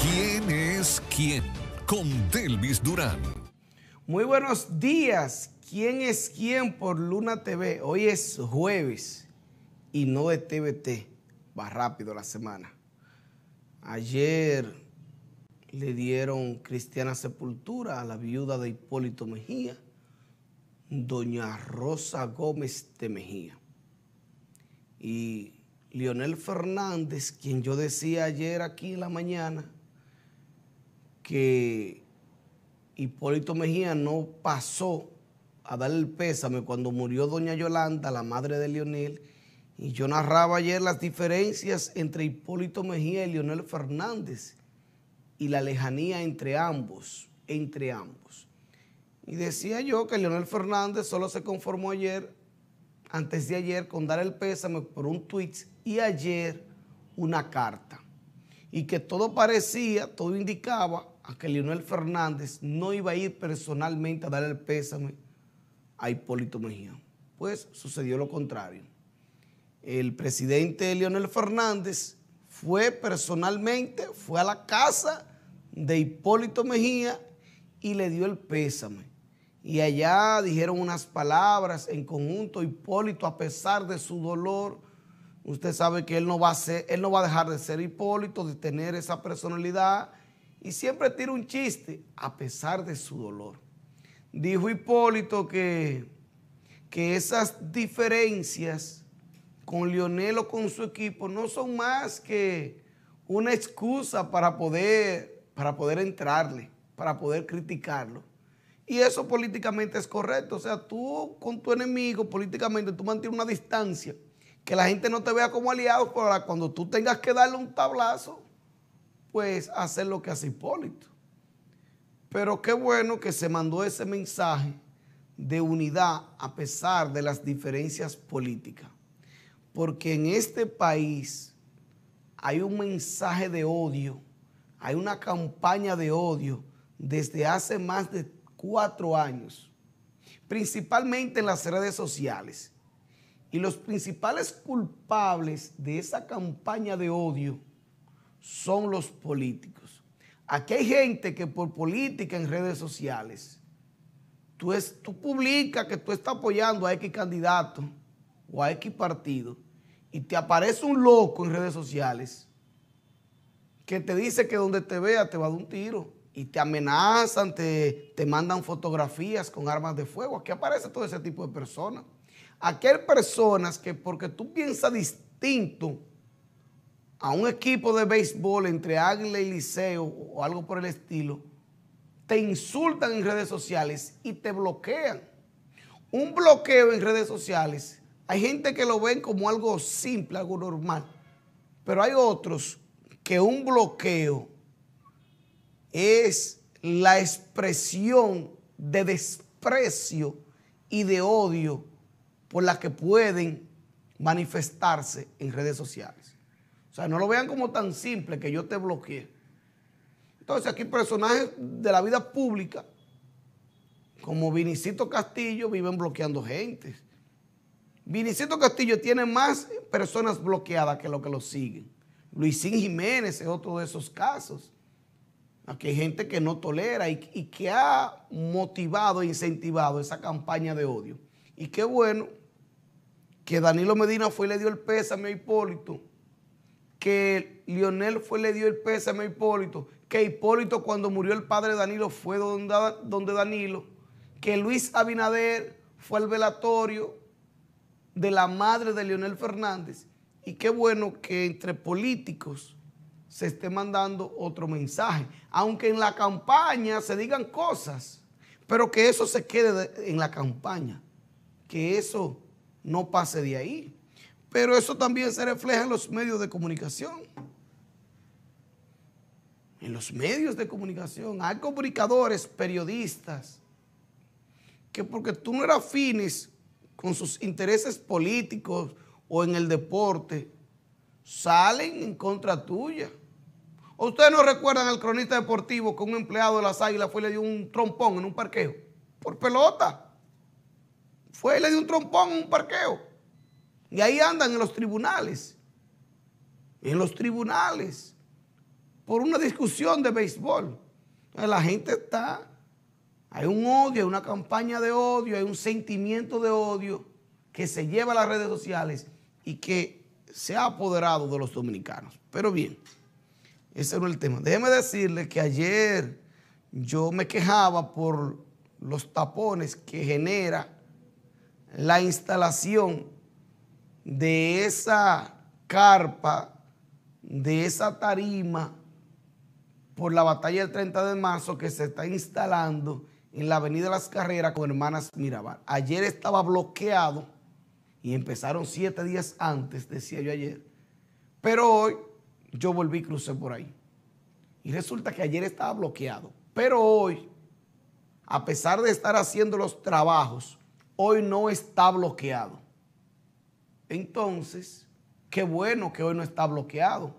¿Quién es quién? Con Delvis Durán. Muy buenos días. ¿Quién es quién por Luna TV? Hoy es jueves y no de TVT. Va rápido la semana. Ayer le dieron cristiana sepultura a la viuda de Hipólito Mejía, doña Rosa Gómez de Mejía. Y Leonel Fernández, quien yo decía ayer aquí en la mañana que Hipólito Mejía no pasó a dar el pésame cuando murió doña Yolanda, la madre de Lionel, y yo narraba ayer las diferencias entre Hipólito Mejía y Leonel Fernández y la lejanía entre ambos, entre ambos. Y decía yo que Leonel Fernández solo se conformó ayer, antes de ayer, con dar el pésame por un tweet y ayer una carta. Y que todo parecía, todo indicaba a que Leonel Fernández no iba a ir personalmente a dar el pésame a Hipólito Mejía. Pues sucedió lo contrario. El presidente Leonel Fernández fue personalmente, fue a la casa de Hipólito Mejía y le dio el pésame. Y allá dijeron unas palabras en conjunto. Hipólito, a pesar de su dolor, usted sabe que él no va a ser, él no va a dejar de ser Hipólito, de tener esa personalidad y siempre tira un chiste a pesar de su dolor. Dijo Hipólito que, que esas diferencias con Lionel o con su equipo no son más que una excusa para poder, para poder entrarle, para poder criticarlo. Y eso políticamente es correcto. O sea, tú con tu enemigo políticamente tú mantienes una distancia que la gente no te vea como aliado, pero cuando tú tengas que darle un tablazo, pues hacer lo que hace Hipólito. Pero qué bueno que se mandó ese mensaje de unidad a pesar de las diferencias políticas. Porque en este país hay un mensaje de odio, hay una campaña de odio desde hace más de cuatro años, principalmente en las redes sociales. Y los principales culpables de esa campaña de odio son los políticos. Aquí hay gente que por política en redes sociales, tú, es, tú publicas que tú estás apoyando a X candidato o a X partido y te aparece un loco en redes sociales que te dice que donde te vea te va a dar un tiro y te amenazan, te, te mandan fotografías con armas de fuego. Aquí aparece todo ese tipo de personas aquel personas que porque tú piensas distinto a un equipo de béisbol entre Águila y Liceo o algo por el estilo, te insultan en redes sociales y te bloquean. Un bloqueo en redes sociales, hay gente que lo ven como algo simple, algo normal, pero hay otros que un bloqueo es la expresión de desprecio y de odio por las que pueden manifestarse en redes sociales. O sea, no lo vean como tan simple que yo te bloqueé. Entonces aquí personajes de la vida pública, como Vinicito Castillo, viven bloqueando gente. Vinicito Castillo tiene más personas bloqueadas que los que lo siguen. Luisín Jiménez es otro de esos casos. Aquí hay gente que no tolera y que ha motivado e incentivado esa campaña de odio. Y qué bueno que Danilo Medina fue y le dio el pésame a Hipólito, que Lionel fue y le dio el pésame a Hipólito, que Hipólito cuando murió el padre Danilo fue donde, donde Danilo, que Luis Abinader fue al velatorio de la madre de Lionel Fernández y qué bueno que entre políticos se esté mandando otro mensaje, aunque en la campaña se digan cosas, pero que eso se quede en la campaña, que eso no pase de ahí. Pero eso también se refleja en los medios de comunicación. En los medios de comunicación hay comunicadores, periodistas, que porque tú no eras Fines con sus intereses políticos o en el deporte, salen en contra tuya. ustedes no recuerdan al cronista deportivo que un empleado de las águilas fue y le dio un trompón en un parqueo? Por pelota. Fue y le un trompón en un parqueo. Y ahí andan en los tribunales. En los tribunales. Por una discusión de béisbol. La gente está. Hay un odio, hay una campaña de odio, hay un sentimiento de odio que se lleva a las redes sociales y que se ha apoderado de los dominicanos. Pero bien, ese no es el tema. Déjeme decirle que ayer yo me quejaba por los tapones que genera la instalación de esa carpa, de esa tarima por la batalla del 30 de marzo que se está instalando en la Avenida Las Carreras con Hermanas Mirabal. Ayer estaba bloqueado y empezaron siete días antes, decía yo ayer. Pero hoy yo volví y crucé por ahí. Y resulta que ayer estaba bloqueado. Pero hoy, a pesar de estar haciendo los trabajos hoy no está bloqueado. Entonces, qué bueno que hoy no está bloqueado.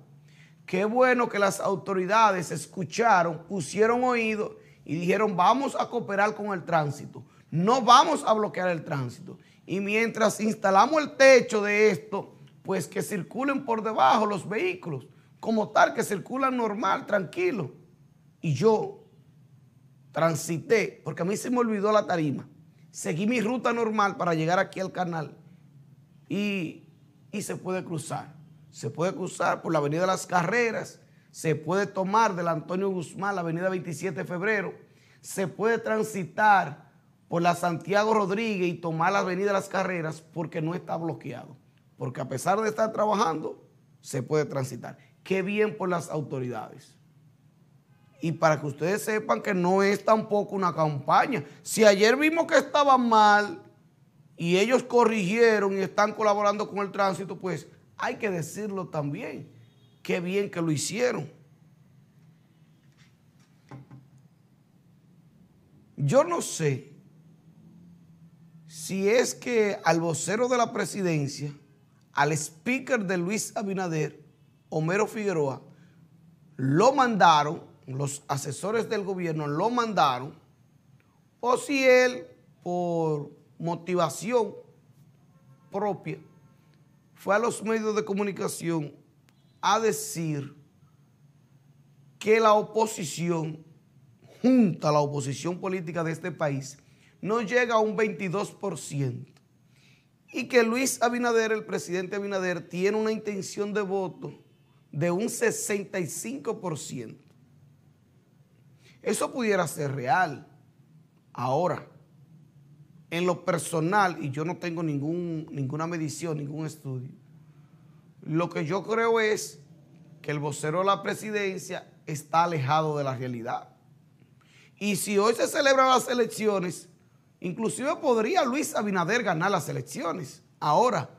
Qué bueno que las autoridades escucharon, pusieron oído y dijeron, vamos a cooperar con el tránsito, no vamos a bloquear el tránsito. Y mientras instalamos el techo de esto, pues que circulen por debajo los vehículos, como tal, que circulan normal, tranquilo. Y yo transité, porque a mí se me olvidó la tarima seguí mi ruta normal para llegar aquí al canal y, se puede cruzar. Se puede cruzar por la Avenida de Las Carreras, se puede tomar del Antonio Guzmán la Avenida 27 de Febrero, se puede transitar por la Santiago Rodríguez y tomar la Avenida de Las Carreras porque no está bloqueado. Porque a pesar de estar trabajando, se puede transitar. Qué bien por las autoridades. Y para que ustedes sepan que no es tampoco una campaña. Si ayer vimos que estaba mal y ellos corrigieron y están colaborando con el tránsito, pues hay que decirlo también. Qué bien que lo hicieron. Yo no sé si es que al vocero de la presidencia, al speaker de Luis Abinader, Homero Figueroa, lo mandaron los asesores del gobierno lo mandaron o si él por motivación propia fue a los medios de comunicación a decir que la oposición, junta la oposición política de este país, no llega a un 22%. Y que Luis Abinader, el presidente Abinader, tiene una intención de voto de un 65%. Eso pudiera ser real. Ahora, en lo personal, y yo no tengo ningún, ninguna medición, ningún estudio, lo que yo creo es que el vocero de la presidencia está alejado de la realidad. Y si hoy se celebran las elecciones, inclusive podría Luis Abinader ganar las elecciones. Ahora,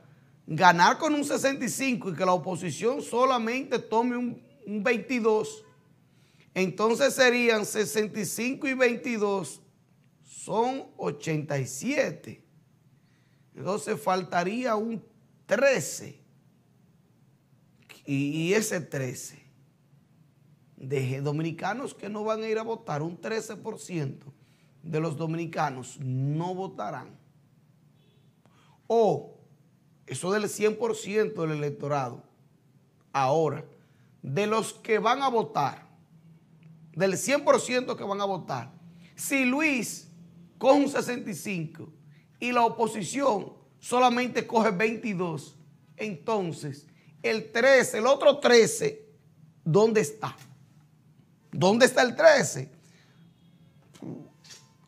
ganar con un 65 y que la oposición solamente tome un, un 22 entonces serían 65 y 22, son 87. Entonces faltaría un 13. Y, y ese 13 de dominicanos que no van a ir a votar, un 13% de los dominicanos no votarán. O eso del 100% del electorado, ahora, de los que van a votar, del 100% que van a votar, si Luis coge 65 y la oposición solamente coge 22, entonces el 13, el otro 13, ¿dónde está? ¿Dónde está el 13?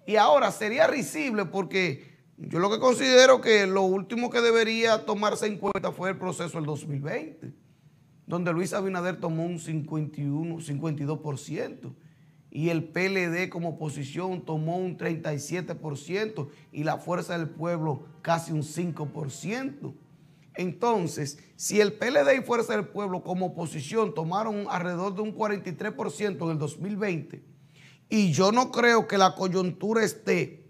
Y ahora sería risible porque yo lo que considero que lo último que debería tomarse en cuenta fue el proceso del 2020 donde Luis Abinader tomó un 51, 52%, y el PLD como oposición tomó un 37%, y la Fuerza del Pueblo casi un 5%. Entonces, si el PLD y Fuerza del Pueblo como oposición tomaron alrededor de un 43% en el 2020, y yo no creo que la coyuntura esté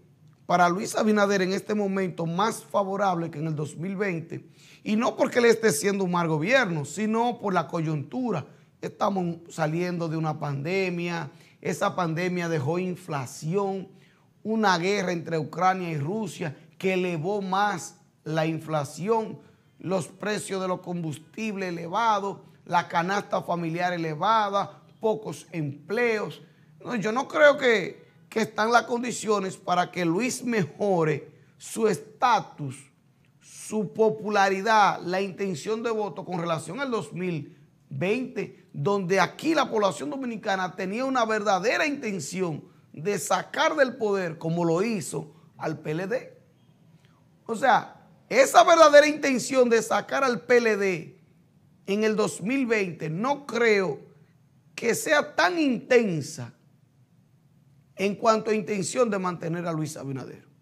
para Luis Abinader en este momento más favorable que en el 2020, y no porque le esté siendo un mal gobierno, sino por la coyuntura. Estamos saliendo de una pandemia, esa pandemia dejó inflación, una guerra entre Ucrania y Rusia que elevó más la inflación, los precios de los combustibles elevados, la canasta familiar elevada, pocos empleos. yo no creo que que están las condiciones para que Luis mejore su estatus, su popularidad, la intención de voto con relación al 2020, donde aquí la población dominicana tenía una verdadera intención de sacar del poder, como lo hizo, al PLD. O sea, esa verdadera intención de sacar al PLD en el 2020 no creo que sea tan intensa en cuanto a intención de mantener a Luis Abinader.